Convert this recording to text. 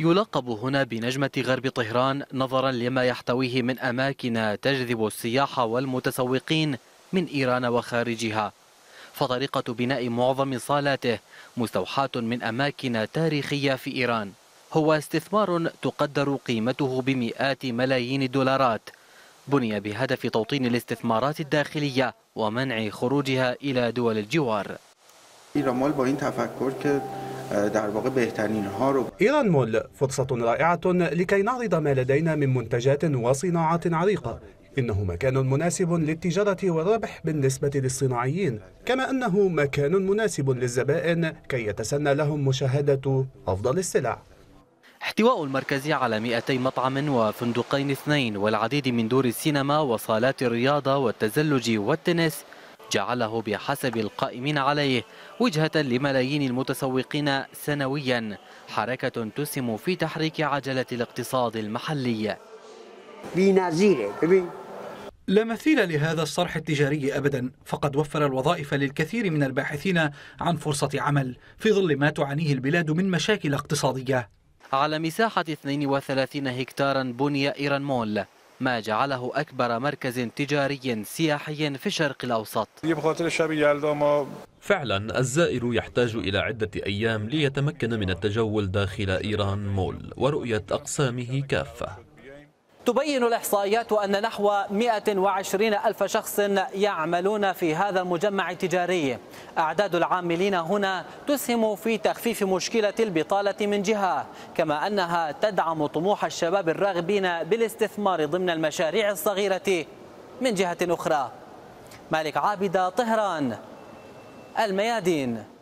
يلقب هنا بنجمة غرب طهران نظرا لما يحتويه من أماكن تجذب السياح والمتسوقين من إيران وخارجها فطريقة بناء معظم صالاته مستوحاة من أماكن تاريخية في إيران هو استثمار تقدر قيمته بمئات ملايين الدولارات بني بهدف توطين الاستثمارات الداخلية ومنع خروجها إلى دول الجوار در واقع بهترین ها رو ایران مول فرصة رائعة لكي نعرض ما لدينا من منتجات وصناعات عريقة إنه مكان مناسب للتجارة والربح بالنسبة للصناعيين كما أنه مكان مناسب للزبائن كي يتسنى لهم مشاهدة أفضل السلع احتواء المركز على 200 مطعم وفندقين اثنين والعديد من دور السينما وصالات الرياضة والتزلج والتنس جعله بحسب القائمين عليه وجهة لملايين المتسوقين سنويا حركة تسهم في تحريك عجلة الاقتصاد المحلي لا مثيل لهذا الصرح التجاري ابدا فقد وفر الوظائف للكثير من الباحثين عن فرصه عمل في ظل ما تعانيه البلاد من مشاكل اقتصاديه على مساحه 32 هكتارا بني ايران مول ما جعله أكبر مركز تجاري سياحي في الشرق الأوسط فعلا الزائر يحتاج إلى عدة أيام ليتمكن من التجول داخل إيران مول ورؤية أقسامه كافة تبين الإحصائيات أن نحو 120 ألف شخص يعملون في هذا المجمع التجاري أعداد العاملين هنا تسهم في تخفيف مشكلة البطالة من جهة كما أنها تدعم طموح الشباب الراغبين بالاستثمار ضمن المشاريع الصغيرة من جهة أخرى مالك عابدة طهران الميادين